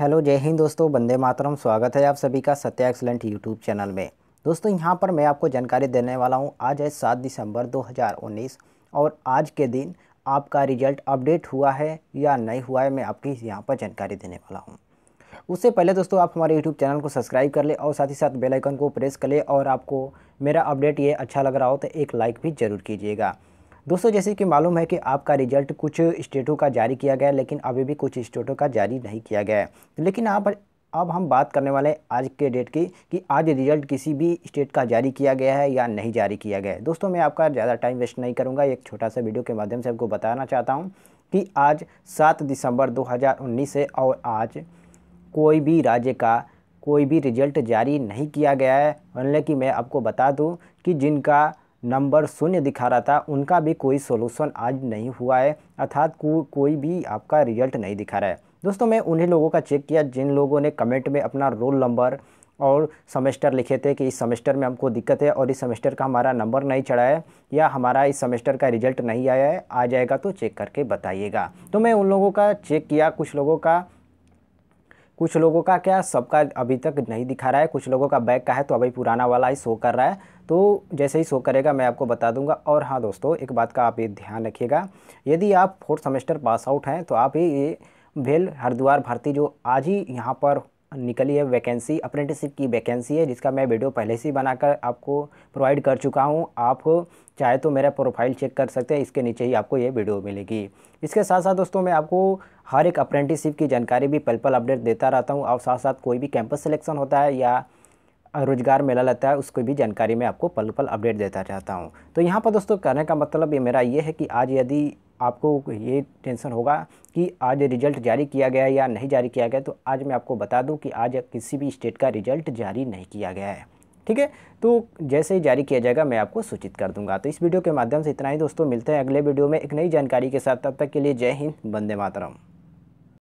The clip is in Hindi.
हेलो जय हिंद दोस्तों बंदे मातरम स्वागत है आप सभी का सत्या एक्सलेंट यूट्यूब चैनल में दोस्तों यहाँ पर मैं आपको जानकारी देने वाला हूँ आज है सात दिसंबर 2019 और आज के दिन आपका रिजल्ट अपडेट हुआ है या नहीं हुआ है मैं आपकी यहाँ पर जानकारी देने वाला हूँ उससे पहले दोस्तों आप हमारे यूट्यूब चैनल को सब्सक्राइब कर ले और साथ ही साथ बेलाइकन को प्रेस कर ले और आपको मेरा अपडेट ये अच्छा लग रहा हो तो एक लाइक भी ज़रूर कीजिएगा दोस्तों जैसे कि मालूम है कि आपका रिजल्ट कुछ स्टेटों का जारी किया गया लेकिन अभी भी कुछ स्टेटों का जारी नहीं किया गया है लेकिन आप अब हम बात करने वाले हैं आज के डेट की कि आज रिजल्ट किसी भी स्टेट का जारी किया गया है या नहीं जारी किया गया है दोस्तों मैं आपका ज़्यादा टाइम वेस्ट नहीं करूँगा एक छोटा सा वीडियो के माध्यम से आपको बताना चाहता हूँ कि आज सात दिसंबर दो है और आज कोई भी राज्य का कोई भी रिजल्ट जारी नहीं किया गया है मतलब कि मैं आपको बता दूं कि जिनका नंबर शून्य दिखा रहा था उनका भी कोई सोल्यूशन आज नहीं हुआ है अर्थात को, कोई भी आपका रिजल्ट नहीं दिखा रहा है दोस्तों मैं उन्हीं लोगों का चेक किया जिन लोगों ने कमेंट में अपना रोल नंबर और सेमेस्टर लिखे थे कि इस सेमेस्टर में हमको दिक्कत है और इस सेमेस्टर का हमारा नंबर नहीं चढ़ा है या हमारा इस सेमेस्टर का रिजल्ट नहीं आया है आ जाएगा तो चेक करके बताइएगा तो मैं उन लोगों का चेक किया कुछ लोगों का कुछ लोगों का क्या सबका अभी तक नहीं दिखा रहा है कुछ लोगों का बैक का है तो अभी पुराना वाला ही शो कर रहा है तो जैसे ही शो करेगा मैं आपको बता दूंगा और हाँ दोस्तों एक बात का आप ये ध्यान रखिएगा यदि आप फोर्थ सेमेस्टर पास आउट हैं तो आप ये भेल हरिद्वार भारती जो आज ही यहाँ पर निकली है वैकेंसी अप्रेंटिसशिप की वैकेंसी है जिसका मैं वीडियो पहले से ही बनाकर आपको प्रोवाइड कर चुका हूँ आप चाहे तो मेरा प्रोफाइल चेक कर सकते हैं इसके नीचे ही आपको ये वीडियो मिलेगी इसके साथ साथ दोस्तों मैं आपको हर एक अप्रेंटिसशिप की जानकारी भी पल पल अपडेट देता रहता हूँ और साथ साथ कोई भी कैंपस सिलेक्शन होता है या रोजगार मेला लगता है उसको भी जानकारी मैं आपको पल पल अपडेट देता चाहता हूँ तो यहाँ पर दोस्तों कहने का मतलब ये मेरा ये है कि आज यदि आपको ये टेंशन होगा कि आज रिजल्ट जारी किया गया या नहीं जारी किया गया तो आज मैं आपको बता दूं कि आज किसी भी स्टेट का रिजल्ट जारी नहीं किया गया है ठीक है तो जैसे ही जारी किया जाएगा मैं आपको सूचित कर दूंगा तो इस वीडियो के माध्यम से इतना ही दोस्तों मिलते हैं अगले वीडियो में एक नई जानकारी के साथ तब तक के लिए जय हिंद वंदे मातरम